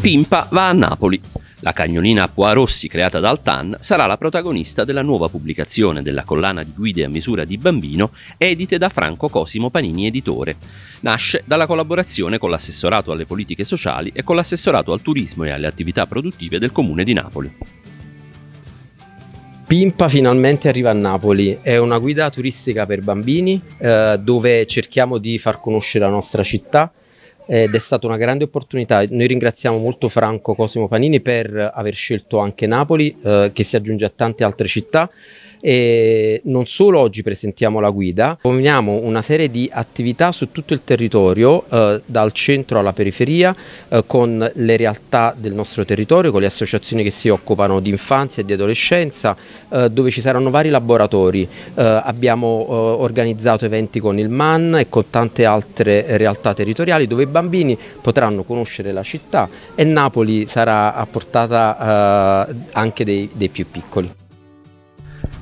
Pimpa va a Napoli. La cagnolina Acquarossi creata dal TAN sarà la protagonista della nuova pubblicazione della collana di guide a misura di bambino edite da Franco Cosimo Panini Editore. Nasce dalla collaborazione con l'assessorato alle politiche sociali e con l'assessorato al turismo e alle attività produttive del comune di Napoli. Pimpa finalmente arriva a Napoli, è una guida turistica per bambini eh, dove cerchiamo di far conoscere la nostra città ed è stata una grande opportunità. Noi ringraziamo molto Franco Cosimo Panini per aver scelto anche Napoli, eh, che si aggiunge a tante altre città. E non solo oggi presentiamo la guida, proponiamo una serie di attività su tutto il territorio, eh, dal centro alla periferia, eh, con le realtà del nostro territorio, con le associazioni che si occupano di infanzia e di adolescenza, eh, dove ci saranno vari laboratori. Eh, abbiamo eh, organizzato eventi con il MAN e con tante altre realtà territoriali dove i bambini potranno conoscere la città e Napoli sarà a portata eh, anche dei, dei più piccoli.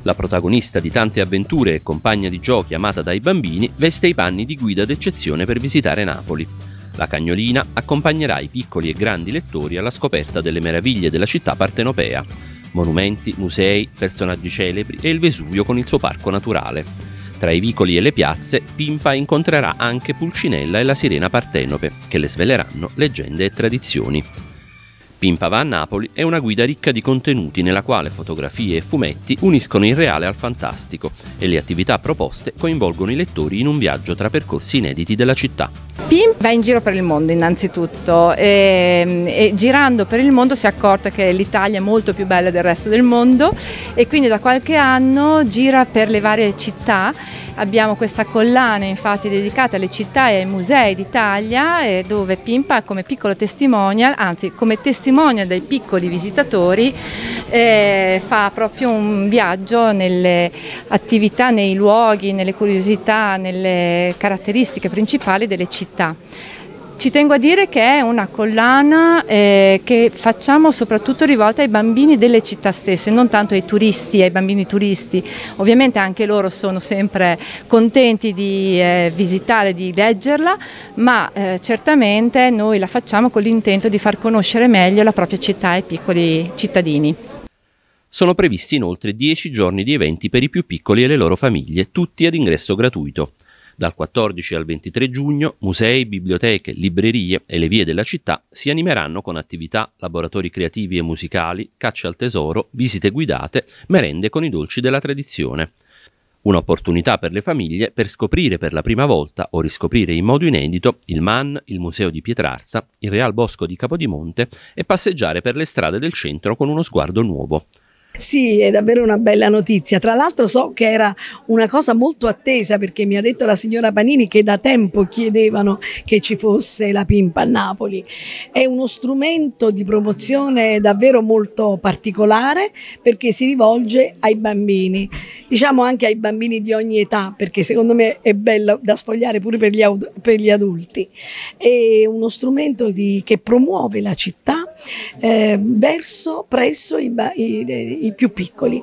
La protagonista di tante avventure e compagna di giochi amata dai bambini veste i panni di guida d'eccezione per visitare Napoli. La cagnolina accompagnerà i piccoli e grandi lettori alla scoperta delle meraviglie della città partenopea, monumenti, musei, personaggi celebri e il Vesuvio con il suo parco naturale. Tra i vicoli e le piazze, Pimpa incontrerà anche Pulcinella e la sirena Partenope, che le sveleranno leggende e tradizioni. Pimpa va a Napoli è una guida ricca di contenuti nella quale fotografie e fumetti uniscono il reale al fantastico e le attività proposte coinvolgono i lettori in un viaggio tra percorsi inediti della città. Pimp va in giro per il mondo innanzitutto e, ehm, e girando per il mondo si è accorta che l'Italia è molto più bella del resto del mondo e quindi da qualche anno gira per le varie città Abbiamo questa collana infatti dedicata alle città e ai musei d'Italia eh, dove Pimpa come piccolo testimonial, anzi come testimonial patrimonio dei piccoli visitatori eh, fa proprio un viaggio nelle attività, nei luoghi, nelle curiosità, nelle caratteristiche principali delle città. Ci tengo a dire che è una collana eh, che facciamo soprattutto rivolta ai bambini delle città stesse, non tanto ai turisti, ai bambini turisti. Ovviamente anche loro sono sempre contenti di eh, visitare, di leggerla, ma eh, certamente noi la facciamo con l'intento di far conoscere meglio la propria città ai piccoli cittadini. Sono previsti inoltre 10 giorni di eventi per i più piccoli e le loro famiglie, tutti ad ingresso gratuito. Dal 14 al 23 giugno musei, biblioteche, librerie e le vie della città si animeranno con attività, laboratori creativi e musicali, caccia al tesoro, visite guidate, merende con i dolci della tradizione. Un'opportunità per le famiglie per scoprire per la prima volta o riscoprire in modo inedito il MAN, il Museo di Pietrarsa, il Real Bosco di Capodimonte e passeggiare per le strade del centro con uno sguardo nuovo. Sì, è davvero una bella notizia. Tra l'altro so che era una cosa molto attesa perché mi ha detto la signora Panini che da tempo chiedevano che ci fosse la Pimpa a Napoli. È uno strumento di promozione davvero molto particolare perché si rivolge ai bambini, diciamo anche ai bambini di ogni età perché secondo me è bello da sfogliare pure per gli, per gli adulti. È uno strumento di, che promuove la città eh, verso, presso i, i, i i più piccoli,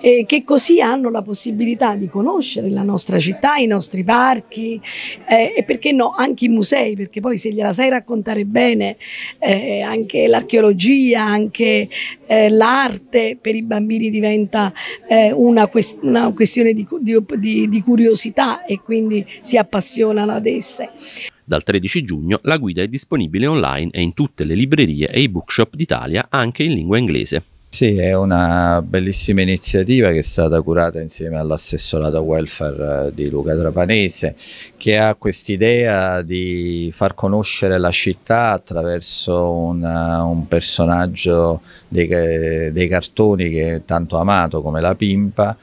eh, che così hanno la possibilità di conoscere la nostra città, i nostri parchi eh, e perché no anche i musei, perché poi se gliela sai raccontare bene eh, anche l'archeologia, anche eh, l'arte per i bambini diventa eh, una, quest una, questione di, di, di curiosità e quindi si appassionano ad esse. Dal 13 giugno la guida è disponibile online e in tutte le librerie e i bookshop d'Italia anche in lingua inglese. Sì, è una bellissima iniziativa che è stata curata insieme all'assessorato welfare eh, di Luca Trapanese che ha quest'idea di far conoscere la città attraverso una, eh, un personaggio dei, eh, dei cartoni che è tanto amato come la Pimpa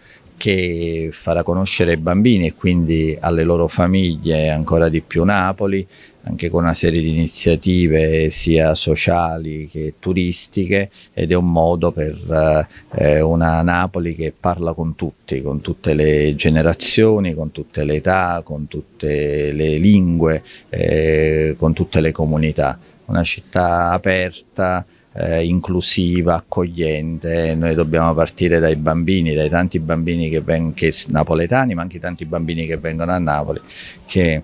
che farà conoscere i bambini e quindi alle loro famiglie ancora di più Napoli, anche con una serie di iniziative sia sociali che turistiche ed è un modo per eh, una Napoli che parla con tutti, con tutte le generazioni, con tutte le età, con tutte le lingue, eh, con tutte le comunità. Una città aperta, eh, inclusiva, accogliente. Noi dobbiamo partire dai bambini, dai tanti bambini che vengono, napoletani, ma anche tanti bambini che vengono a Napoli, che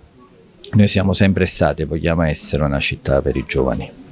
noi siamo sempre stati e vogliamo essere una città per i giovani.